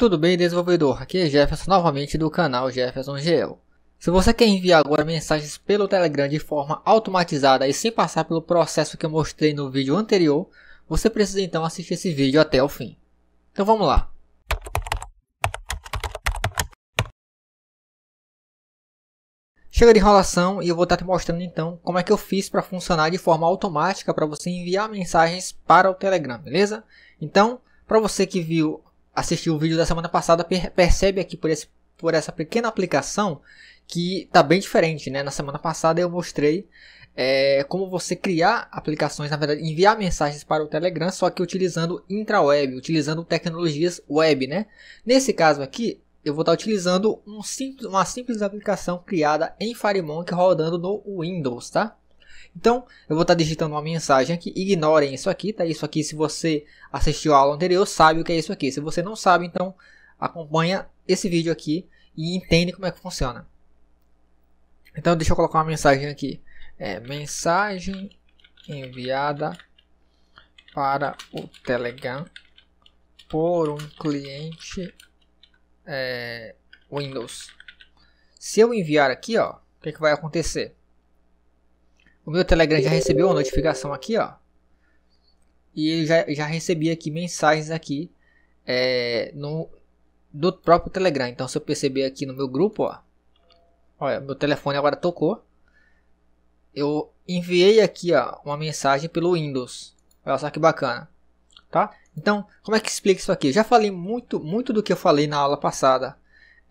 Tudo bem, desenvolvedor? Aqui é Jefferson novamente do canal Jefferson GL. Se você quer enviar agora mensagens pelo Telegram de forma automatizada e sem passar pelo processo que eu mostrei no vídeo anterior, você precisa então assistir esse vídeo até o fim. Então vamos lá. Chega de enrolação e eu vou estar te mostrando então como é que eu fiz para funcionar de forma automática para você enviar mensagens para o Telegram, beleza? Então, para você que viu assistiu o vídeo da semana passada per percebe aqui por, esse, por essa pequena aplicação que está bem diferente, né? Na semana passada eu mostrei é, como você criar aplicações, na verdade, enviar mensagens para o Telegram, só que utilizando intraweb, utilizando tecnologias web, né? Nesse caso aqui, eu vou estar tá utilizando um simples, uma simples aplicação criada em Firemonk rodando no Windows, tá? Então, eu vou estar tá digitando uma mensagem aqui. Ignorem isso aqui, tá? Isso aqui, se você assistiu a aula anterior, sabe o que é isso aqui. Se você não sabe, então acompanha esse vídeo aqui e entende como é que funciona. Então, deixa eu colocar uma mensagem aqui. É, mensagem enviada para o Telegram por um cliente é, Windows. Se eu enviar aqui, ó, o que, é que vai acontecer? O meu Telegram já recebeu uma notificação aqui, ó. E eu já, já recebi aqui mensagens aqui é, no, do próprio Telegram. Então, se eu perceber aqui no meu grupo, ó. Olha, meu telefone agora tocou. Eu enviei aqui, ó, uma mensagem pelo Windows. Olha só que bacana, tá? Então, como é que explica isso aqui? Eu já falei muito, muito do que eu falei na aula passada.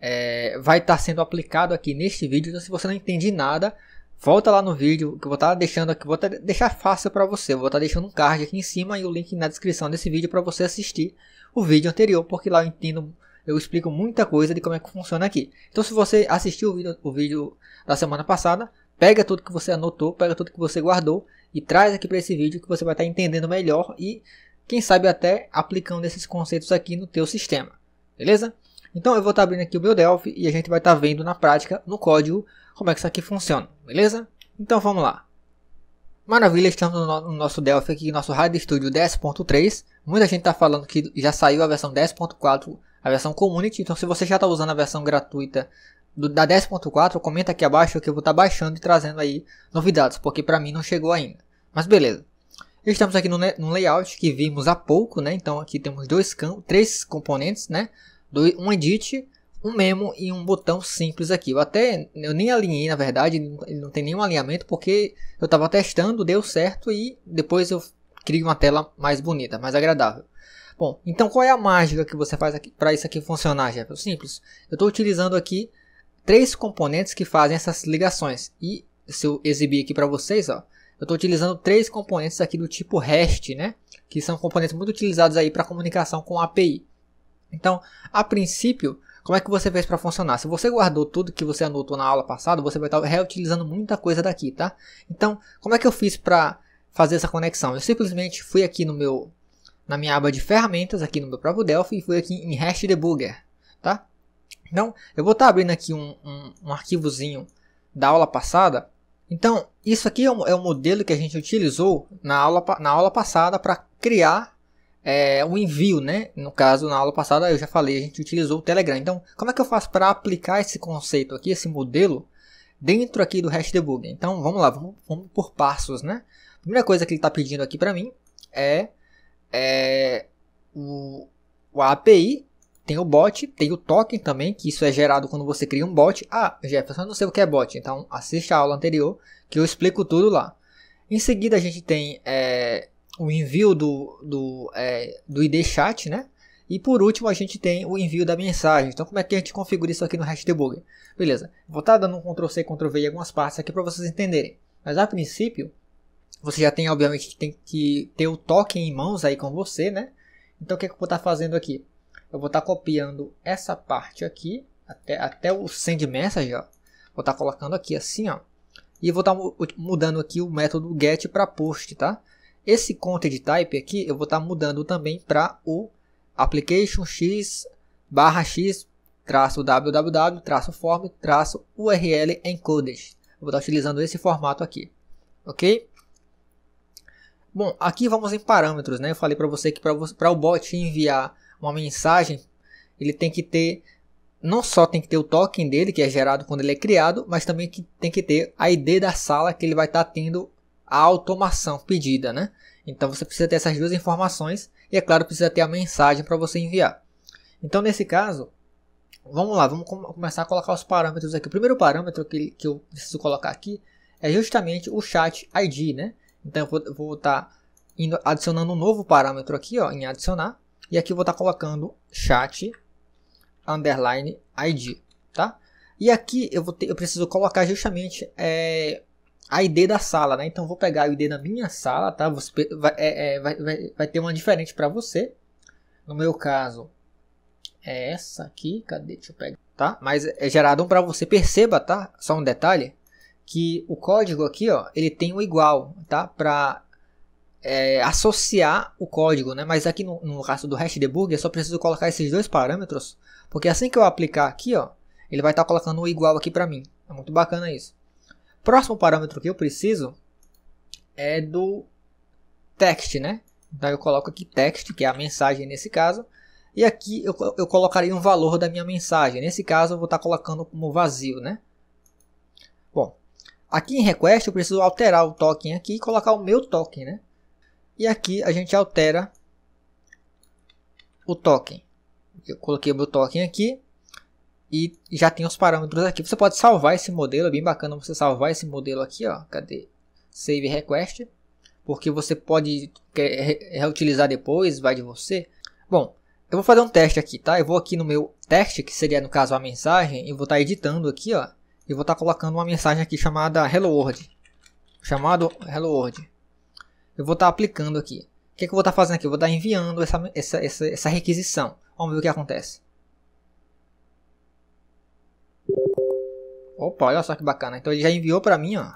É, vai estar tá sendo aplicado aqui neste vídeo. Então, se você não entende nada, Volta lá no vídeo que eu vou estar tá deixando aqui, vou tá deixar fácil para você. Vou estar tá deixando um card aqui em cima e o link na descrição desse vídeo para você assistir o vídeo anterior, porque lá eu entendo, eu explico muita coisa de como é que funciona aqui. Então se você assistiu o vídeo, o vídeo da semana passada, pega tudo que você anotou, pega tudo que você guardou e traz aqui para esse vídeo que você vai estar tá entendendo melhor e quem sabe até aplicando esses conceitos aqui no teu sistema, beleza? Então eu vou estar tá abrindo aqui o meu Delphi e a gente vai estar tá vendo na prática, no código, como é que isso aqui funciona beleza? Então vamos lá. Maravilha, estamos no nosso Delphi aqui, nosso Hard Studio 10.3. Muita gente está falando que já saiu a versão 10.4, a versão Community. Então se você já está usando a versão gratuita do, da 10.4, comenta aqui abaixo que eu vou estar tá baixando e trazendo aí novidades, porque para mim não chegou ainda. Mas beleza. Estamos aqui no, no, layout que vimos há pouco, né? Então aqui temos dois três componentes, né? Do, um edit, um memo e um botão simples aqui. Eu até eu nem alinhei, na verdade, ele não tem nenhum alinhamento porque eu estava testando, deu certo e depois eu crio uma tela mais bonita, mais agradável. Bom, então qual é a mágica que você faz para isso aqui funcionar, Jeff? Simples. Eu estou utilizando aqui três componentes que fazem essas ligações e se eu exibir aqui para vocês, ó, eu estou utilizando três componentes aqui do tipo REST, né? Que são componentes muito utilizados aí para comunicação com API. Então, a princípio, como é que você fez para funcionar? Se você guardou tudo que você anotou na aula passada, você vai estar reutilizando muita coisa daqui, tá? Então, como é que eu fiz para fazer essa conexão? Eu simplesmente fui aqui no meu na minha aba de ferramentas aqui no meu próprio Delphi e fui aqui em Hash Debugger, tá? Então, eu vou estar abrindo aqui um, um, um arquivozinho da aula passada. Então, isso aqui é o, é o modelo que a gente utilizou na aula, na aula passada para criar é, o envio, né? No caso, na aula passada eu já falei, a gente utilizou o Telegram. Então, como é que eu faço para aplicar esse conceito aqui, esse modelo, dentro aqui do hash debug? Então, vamos lá, vamos, vamos por passos, né? A primeira coisa que ele está pedindo aqui para mim é, é o, o API tem o bot, tem o token também, que isso é gerado quando você cria um bot. Ah, Jefferson, eu não sei o que é bot, então assista a aula anterior que eu explico tudo lá. Em seguida a gente tem é, o envio do, do, é, do ID chat, né? E por último, a gente tem o envio da mensagem. Então, como é que a gente configura isso aqui no Hash Debugger? Beleza, vou estar tá dando um Ctrl+C, Ctrl+V em algumas partes aqui para vocês entenderem. Mas a princípio, você já tem, obviamente, que tem que ter o toque em mãos aí com você, né? Então, o que, é que eu vou estar tá fazendo aqui? Eu vou estar tá copiando essa parte aqui, até, até o send message, ó. Vou estar colocando aqui assim, ó. E vou estar mudando aqui o método get para post, tá? Esse content type aqui eu vou estar tá mudando também para o application x barra x traço www traço form traço url encoded. Eu vou estar tá utilizando esse formato aqui, ok? Bom, aqui vamos em parâmetros, né? Eu falei para você que para o bot enviar uma mensagem, ele tem que ter não só tem que ter o token dele que é gerado quando ele é criado, mas também que tem que ter a ID da sala que ele vai estar tá tendo a automação pedida, né? Então você precisa ter essas duas informações e é claro precisa ter a mensagem para você enviar. Então nesse caso, vamos lá, vamos começar a colocar os parâmetros aqui. O primeiro parâmetro que, que eu preciso colocar aqui é justamente o chat ID, né? Então eu vou estar tá adicionando um novo parâmetro aqui, ó, em adicionar, e aqui eu vou estar tá colocando chat underline ID, tá? E aqui eu, vou ter, eu preciso colocar justamente é, a ID da sala, né? Então vou pegar o ID da minha sala, tá? Você vai, é, é, vai, vai, ter uma diferente para você. No meu caso, é essa aqui. Cadê? Deixa eu pegar. Tá? Mas é gerado um para você. Perceba, tá? Só um detalhe. Que o código aqui, ó, ele tem um igual, tá? Para é, associar o código, né? Mas aqui no, no caso do hash debug, eu só preciso colocar esses dois parâmetros. Porque assim que eu aplicar aqui, ó, ele vai estar tá colocando um igual aqui para mim. É muito bacana isso. Próximo parâmetro que eu preciso é do text, né? Então eu coloco aqui text, que é a mensagem nesse caso. E aqui eu, eu colocaria um valor da minha mensagem. Nesse caso eu vou estar tá colocando como vazio, né? Bom, aqui em request eu preciso alterar o token aqui e colocar o meu token, né? E aqui a gente altera o token. Eu coloquei o meu token aqui e já tem os parâmetros aqui. Você pode salvar esse modelo, é bem bacana você salvar esse modelo aqui, ó. Cadê? Save request, porque você pode reutilizar depois, vai de você. Bom, eu vou fazer um teste aqui, tá? Eu vou aqui no meu teste, que seria no caso a mensagem, e vou estar tá editando aqui, ó. E vou estar tá colocando uma mensagem aqui chamada Hello World. Chamado Hello World. Eu vou estar tá aplicando aqui. O que, é que eu vou estar tá fazendo aqui? Eu vou estar tá enviando essa, essa, essa, essa requisição. Vamos ver o que acontece. Opa, olha só que bacana. Então ele já enviou para mim, ó.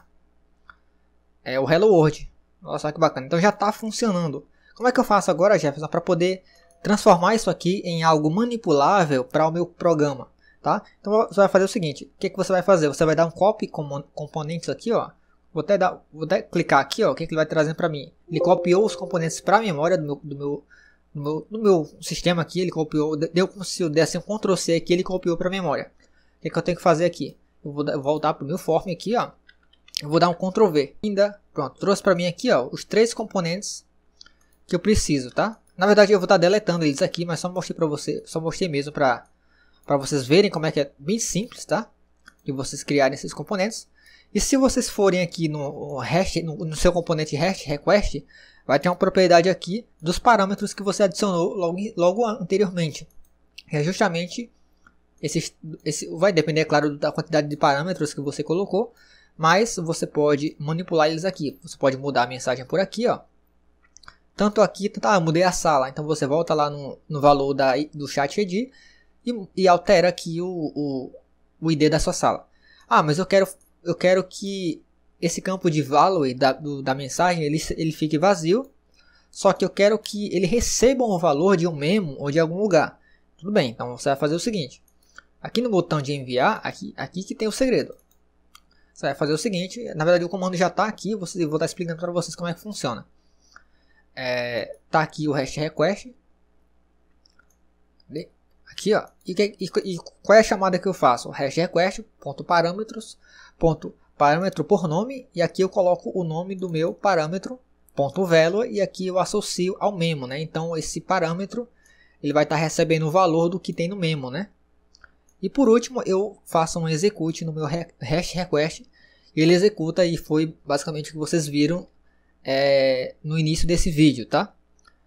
É o Hello World. Olha só que bacana. Então já está funcionando. Como é que eu faço agora, Jefferson, para poder transformar isso aqui em algo manipulável para o meu programa, tá? Então você vai fazer o seguinte. O que, que você vai fazer? Você vai dar um copy com componentes aqui, ó. Vou até, dar, vou até clicar aqui, ó. O que, que ele vai trazer para mim? Ele copiou os componentes para a memória do meu, do meu no meu, no meu, sistema aqui, ele copiou, deu, se eu desse um Ctrl C aqui, ele copiou para memória. O que, que eu tenho que fazer aqui? Eu vou voltar para o meu form aqui, ó. Eu vou dar um Ctrl V. Ainda, pronto, trouxe para mim aqui, ó, os três componentes que eu preciso, tá? Na verdade, eu vou estar tá deletando eles aqui, mas só mostrei para você, só mostrei mesmo para para vocês verem como é que é bem simples, tá? De vocês criarem esses componentes. E se vocês forem aqui no, hash, no, no, seu componente hash request, vai ter uma propriedade aqui dos parâmetros que você adicionou logo, logo anteriormente. É justamente esse, esse, vai depender, é claro, da quantidade de parâmetros que você colocou, mas você pode manipular eles aqui. Você pode mudar a mensagem por aqui, ó. Tanto aqui, tanto, ah, mudei a sala. Então você volta lá no, no valor da, do chat id e, e altera aqui o, o, o, ID da sua sala. Ah, mas eu quero, eu quero que esse campo de value da, do, da mensagem ele, ele fique vazio. Só que eu quero que ele receba um valor de um memo ou de algum lugar. Tudo bem, então você vai fazer o seguinte Aqui no botão de enviar, aqui, aqui que tem o segredo. Você vai fazer o seguinte, na verdade o comando já está aqui, vou estar explicando para vocês como é que funciona. Está é, tá aqui o REST request. Aqui, ó. E, e, e, qual é a chamada que eu faço? REST request, ponto parâmetros, ponto parâmetro por nome, e aqui eu coloco o nome do meu parâmetro, ponto value, e aqui eu associo ao memo, né? Então esse parâmetro, ele vai estar tá recebendo o valor do que tem no memo, né? E por último, eu faço um execute no meu hash request. ele executa e foi basicamente o que vocês viram é, no início desse vídeo, tá?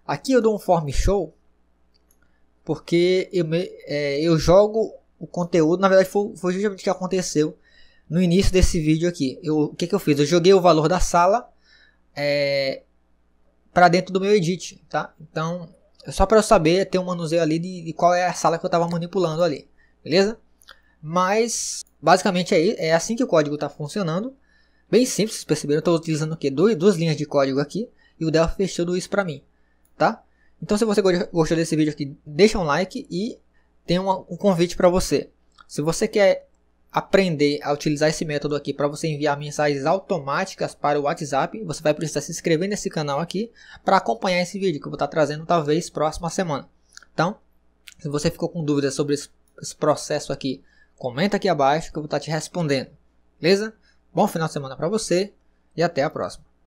Aqui eu dou um form show porque eu, me, é, eu jogo o conteúdo. Na verdade, foi, foi, justamente o que aconteceu no início desse vídeo aqui. Eu, o que, que eu fiz? Eu joguei o valor da sala é, para dentro do meu edit, tá? Então, só para eu saber, ter um manuseio ali de, de qual é a sala que eu estava manipulando ali beleza? Mas basicamente é, é assim que o código está funcionando. Bem simples, vocês perceberam, estou utilizando o quê? Duas, duas linhas de código aqui e o Delphi fez tudo isso para mim, tá? Então se você gostou desse vídeo aqui, deixa um like e tem um, um convite para você. Se você quer aprender a utilizar esse método aqui para você enviar mensagens automáticas para o WhatsApp, você vai precisar se inscrever nesse canal aqui para acompanhar esse vídeo que eu vou estar tá trazendo talvez próxima semana. Então, se você ficou com dúvidas sobre esse esse processo aqui, comenta aqui abaixo que eu vou estar te respondendo. Beleza? Bom final de semana para você e até a próxima.